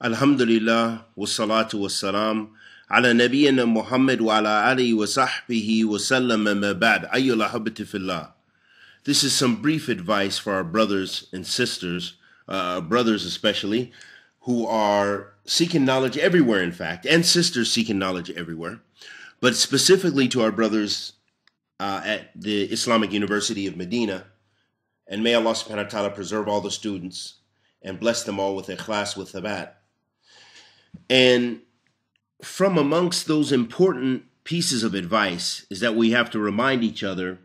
Alhamdulillah, wassalatu wassalam, ala nabiyyina Muhammad wa ala alihi wa sahbihi wa sallam ma ba'd. This is some brief advice for our brothers and sisters, uh, brothers especially, who are seeking knowledge everywhere, in fact, and sisters seeking knowledge everywhere, but specifically to our brothers uh, at the Islamic University of Medina. And may Allah subhanahu wa ta'ala preserve all the students and bless them all with a class with thabat and from amongst those important pieces of advice is that we have to remind each other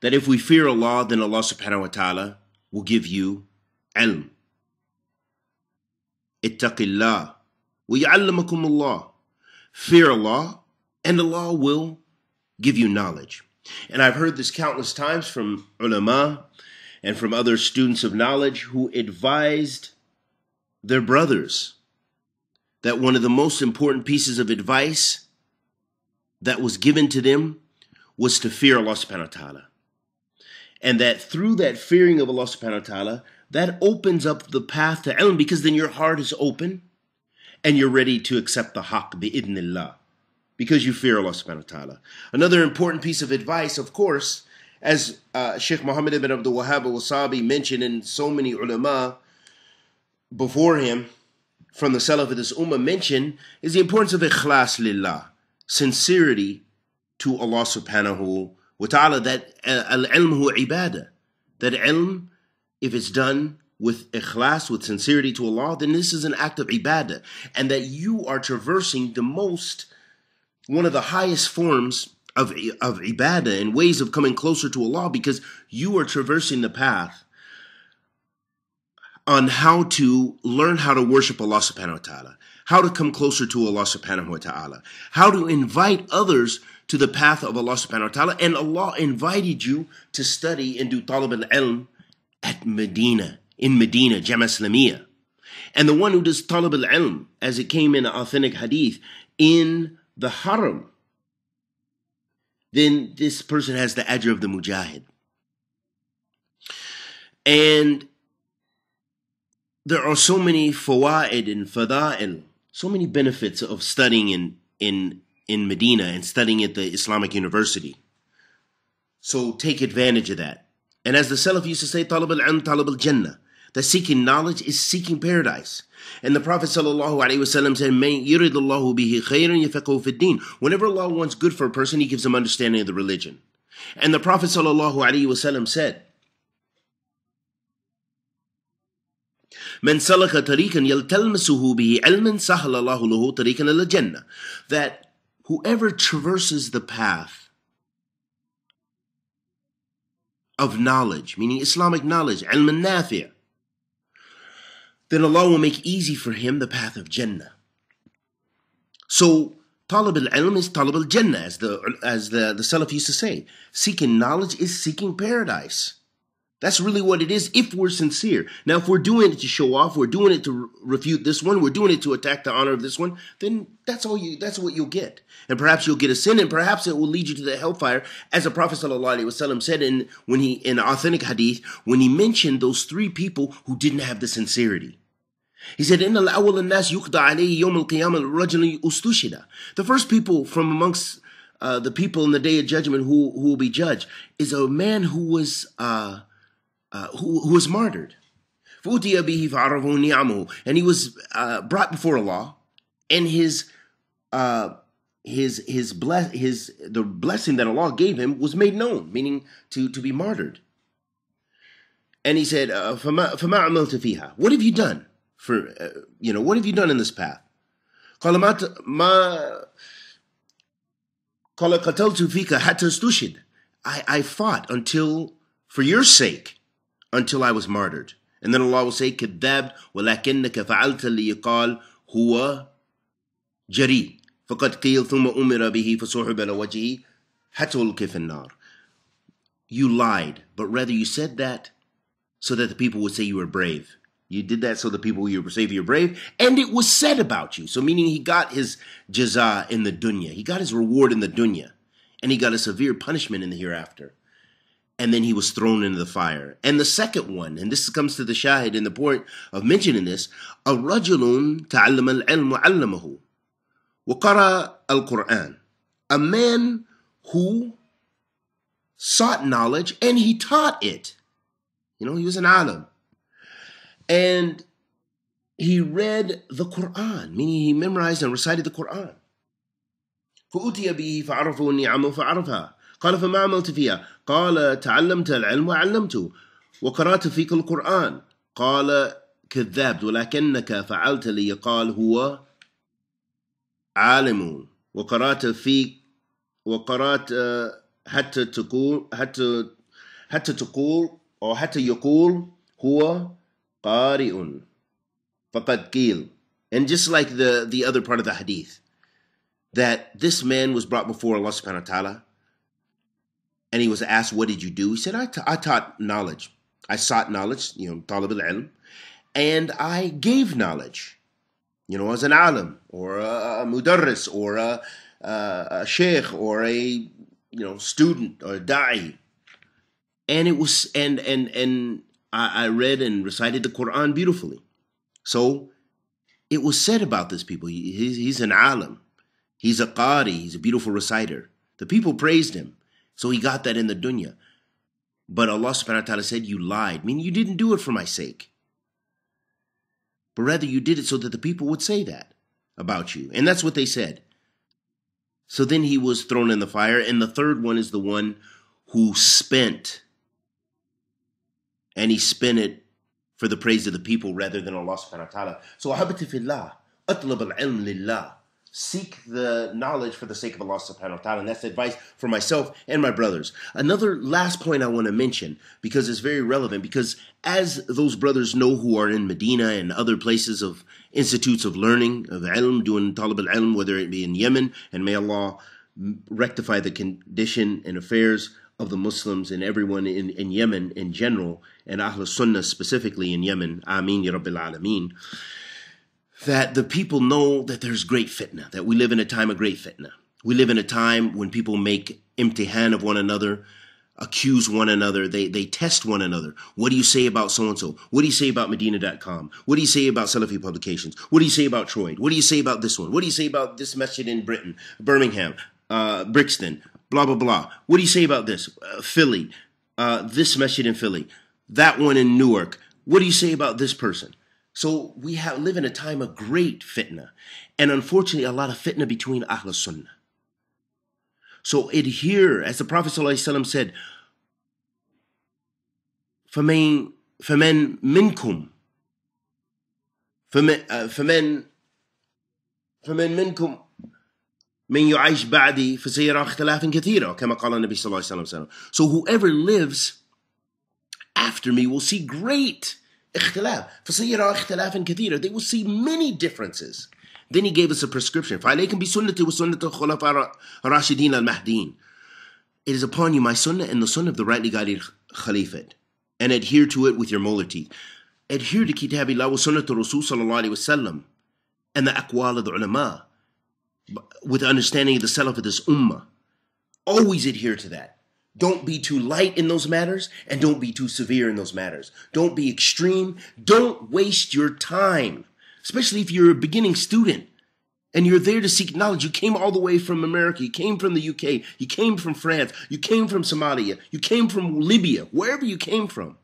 that if we fear Allah, then Allah subhanahu wa ta'ala will give you ilm. Ittaqillah. وَيَعَلَّمَكُمُ Allah, Fear Allah, and Allah will give you knowledge. And I've heard this countless times from ulama and from other students of knowledge who advised their brothers that one of the most important pieces of advice that was given to them was to fear Allah subhanahu wa ta'ala. And that through that fearing of Allah subhanahu wa ta'ala, that opens up the path to ilm because then your heart is open and you're ready to accept the haqq Idnillah, because you fear Allah subhanahu wa ta'ala. Another important piece of advice, of course, as uh, Sheikh Muhammad ibn Abdul Wahhab al-Wasabi mentioned and so many ulama before him, from the Salaf of this Ummah mention is the importance of ikhlas lillah, sincerity to Allah subhanahu wa ta'ala, that uh, al-ilm ibadah, that ilm, if it's done with ikhlas, with sincerity to Allah, then this is an act of ibadah, and that you are traversing the most, one of the highest forms of, of ibadah and ways of coming closer to Allah because you are traversing the path on how to learn how to worship Allah subhanahu wa ta'ala, how to come closer to Allah subhanahu wa ta'ala, how to invite others to the path of Allah subhanahu wa ta'ala. And Allah invited you to study and do talib al-ilm at Medina, in Medina, Jama Islamiyah. And the one who does talib al-ilm, as it came in an authentic hadith, in the haram, then this person has the ajr of the mujahid. And there are so many fawaid and fada'il, so many benefits of studying in, in, in Medina and studying at the Islamic University. So take advantage of that. And as the Salaf used to say, talab al-'ilm, talab al-jannah. That seeking knowledge is seeking paradise. And the Prophet ﷺ said, bihi khayran Whenever Allah wants good for a person, He gives them understanding of the religion. And the Prophet ﷺ said, من سلك طريقا يلتمسه به علما سهل الله له طريقا إلى that whoever traverses the path of knowledge meaning Islamic knowledge علم النافع then Allah will make easy for him the path of Jannah so Talib al-ilm is talib al-jannah, as the as the, the Salaf used to say. Seeking knowledge is seeking paradise. That's really what it is if we're sincere. Now, if we're doing it to show off, we're doing it to refute this one, we're doing it to attack the honor of this one, then that's all you that's what you'll get. And perhaps you'll get a sin and perhaps it will lead you to the hellfire as the Prophet ﷺ said in when he in authentic hadith when he mentioned those three people who didn't have the sincerity. He said, In al nas alayhi ustushida." The first people from amongst uh, the people in the day of judgment who, who will be judged is a man who was uh, uh, who, who, was martyred. And he was uh, brought before Allah, and his uh, his his bless his the blessing that Allah gave him was made known, meaning to to be martyred. And he said, uh, What have you done for uh, you know what have you done in this path? I, I fought until for your sake until I was martyred. And then Allah will say, كذاب ولكنك فعلت اللي يقال هو جري فقد قيل ثم أمر به فسحب على وجهه حتى ألقي في النار. You lied, but rather you said that so that the people would say you were brave. You did that so the people you were you're brave, and it was said about you. So meaning he got his jaza in the dunya, he got his reward in the dunya, and he got a severe punishment in the hereafter and then he was thrown into the fire. And the second one, and this comes to the shahid in the point of mentioning this, al تعلم wa qara al-Qur'an, A man who sought knowledge and he taught it. You know, he was an alim. And he read the Quran, meaning he memorized and recited the Quran. فأتي به فعرفه النعم فعرفها قال فما عملت فيها قال تعلمت العلم وعلمته وقرأت فيك القرآن قال كذبت ولكنك فعلت لي قال هو عالم وقرأت فيك وقرأت حتى تقول حتى حتى تقول أو حتى يقول هو قارئ فقد قيل and just like the the other part of the hadith that this man was brought before Allah subhanahu wa ta'ala and he was asked, What did you do? He said, I, I taught knowledge. I sought knowledge, you know, talib al ilm, and I gave knowledge, you know, as an alim or a mudarris or a, a, a sheikh or a, you know, student or a da'i. And it was, and, and, and I, I read and recited the Quran beautifully. So it was said about this people. He, he's, he's an alim, he's a qari, he's a beautiful reciter. The people praised him. So he got that in the dunya. But Allah subhanahu wa ta'ala said, You lied, meaning you didn't do it for my sake. But rather, you did it so that the people would say that about you. And that's what they said. So then he was thrown in the fire. And the third one is the one who spent. And he spent it for the praise of the people rather than Allah subhanahu wa ta'ala. So, ahabati fillah, atlab ilm seek the knowledge for the sake of Allah subhanahu wa ta'ala. And that's advice for myself and my brothers. Another last point I want to mention because it's very relevant because as those brothers know who are in Medina and other places of institutes of learning, of ilm, doing talib al-ilm, whether it be in Yemen, and may Allah rectify the condition and affairs of the Muslims and everyone in, in Yemen in general, and Ahl Sunnah specifically in Yemen. Ameen, Ya Rabbil Alameen that the people know that there's great fitna, that we live in a time of great fitna. We live in a time when people make empty hand of one another, accuse one another, they, they test one another. What do you say about so and so? What do you say about Medina.com? What do you say about Salafi publications? What do you say about Troy? What do you say about this one? What do you say about this masjid in Britain, Birmingham, uh, Brixton, blah, blah, blah? What do you say about this? Uh, Philly, uh, this masjid in Philly, that one in Newark. What do you say about this person? So we have, live in a time of great fitna, and unfortunately, a lot of fitna between Ahl Sunnah. So adhere, as the Prophet ﷺ said, فَمَن, فَمَن مِنْكُمْ فَمَن, uh, فَمَن, فَمَن مِنْكُمْ من يعيش بعدي فسيرى اختلافا كثيرا كما قال النبي صلى الله عليه وسلم So whoever lives after me will see great اختلاف فسيرى اختلافا كثيرا they will see many differences then he gave us a prescription فعليكم بسنتي وسنة الخلفاء الراشدين المهديين it is upon you my sunnah and the sunnah of the rightly guided caliphate and adhere to it with your molar teeth adhere to kitab Allah wa sunnah to Rasul sallallahu alayhi wasallam and the aqwal of the ulama with understanding of the salaf of this ummah always adhere to that don't be too light in those matters and don't be too severe in those matters. Don't be extreme. Don't waste your time, especially if you're a beginning student and you're there to seek knowledge. You came all the way from America. You came from the UK. You came from France. You came from Somalia. You came from Libya, wherever you came from.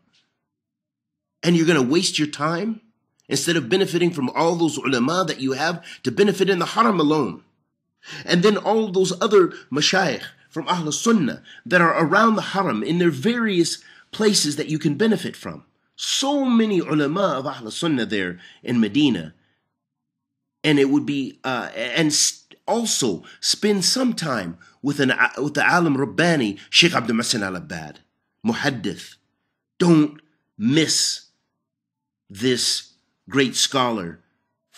And you're going to waste your time instead of benefiting from all those ulama that you have to benefit in the haram alone. And then all those other mashayikh from Ahlul Sunnah that are around the Haram in their various places that you can benefit from. So many ulama of Ahlul Sunnah there in Medina. And it would be, uh, and also spend some time with, an, uh, with the Alim Rabbani, Sheikh Abdul Masin al abad Muhaddith. Don't miss this great scholar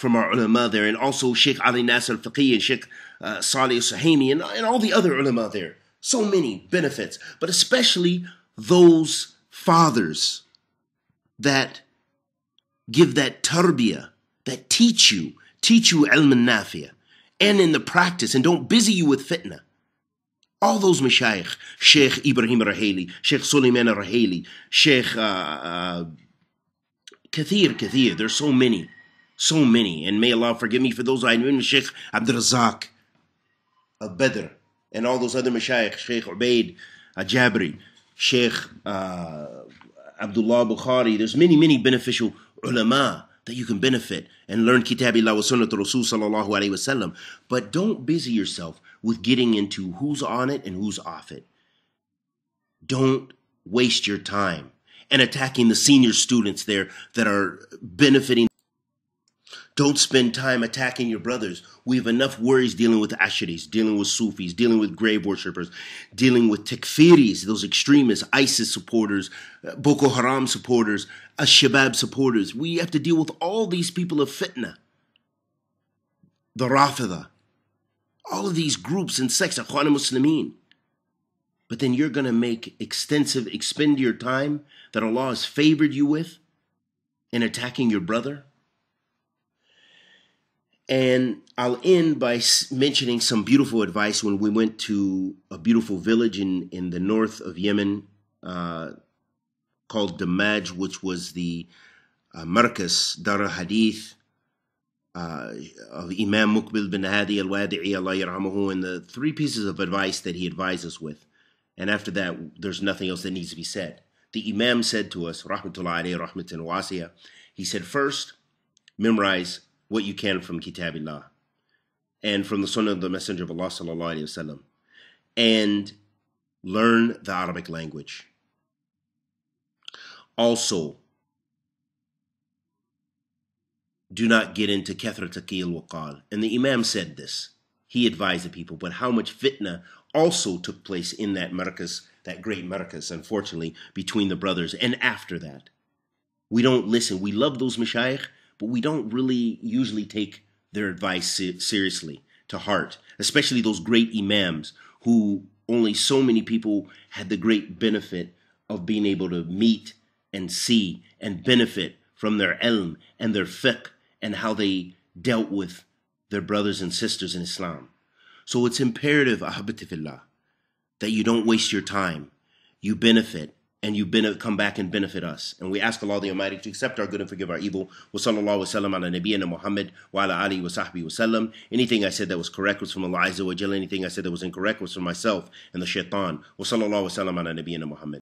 from our ulama there, and also Sheikh Ali Nasr al-Faqih and Sheikh uh, Salih al-Sahimi and, and all the other ulama there. So many benefits, but especially those fathers that give that tarbiyah, that teach you, teach you ilm al-nafiyah, and in the practice, and don't busy you with fitna. All those mashayikh, Sheikh Ibrahim Raheli, Sheikh Suleiman Raheli, Sheikh uh, uh, Kathir, Kathir, there's so many so many. And may Allah forgive me for those I knew in Sheikh Abdul Razak of Badr and all those other Mashaykh, Sheikh Ubaid Jabri, Sheikh uh, Abdullah Bukhari. There's many, many beneficial ulama that you can benefit and learn Kitabillah wa Sunnat Rasul sallallahu alayhi wasallam. But don't busy yourself with getting into who's on it and who's off it. Don't waste your time and attacking the senior students there that are benefiting don't spend time attacking your brothers. We have enough worries dealing with Asheris, dealing with Sufis, dealing with grave worshippers, dealing with Tikfiris, those extremists, ISIS supporters, uh, Boko Haram supporters, uh, al supporters. We have to deal with all these people of fitna. The Rafida. All of these groups and sects, Akhwan Muslimin. But then you're going to make extensive, expend your time that Allah has favored you with in attacking your brother? And I'll end by mentioning some beautiful advice when we went to a beautiful village in, in the north of Yemen uh, called Damaj, which was the uh, Markas Dar Hadith uh, of Imam Mukbil bin Hadi al Wadi'i, Allah yarhamahu, and the three pieces of advice that he advised us with. And after that, there's nothing else that needs to be said. The Imam said to us, "Rahmatullahi, alayhi, Rahmatan wasiya." he said, first, memorize what you can from Kitabillah and from the Sunnah of the Messenger of Allah sallallahu alaihi wasallam, and learn the Arabic language. Also, do not get into kethra taqil waqal. And the Imam said this. He advised the people, but how much fitna also took place in that markas, that great markas, unfortunately, between the brothers and after that. We don't listen. We love those mashayikh, but we don't really usually take their advice seriously to heart, especially those great imams who only so many people had the great benefit of being able to meet and see and benefit from their elm and their fiqh and how they dealt with their brothers and sisters in Islam. So it's imperative, ahabatifillah, that you don't waste your time. You benefit and you benefit, come back and benefit us. And we ask Allah the Almighty to accept our good and forgive our evil. Wa sallallahu wa sallam ala nabiyyina Muhammad wa ala ali wa sahbihi wa sallam. Anything I said that was correct was from Allah Azza wa Jalla. Anything I said that was incorrect was from myself and the shaitan. Wa sallallahu wa sallam ala nabiyyina Muhammad.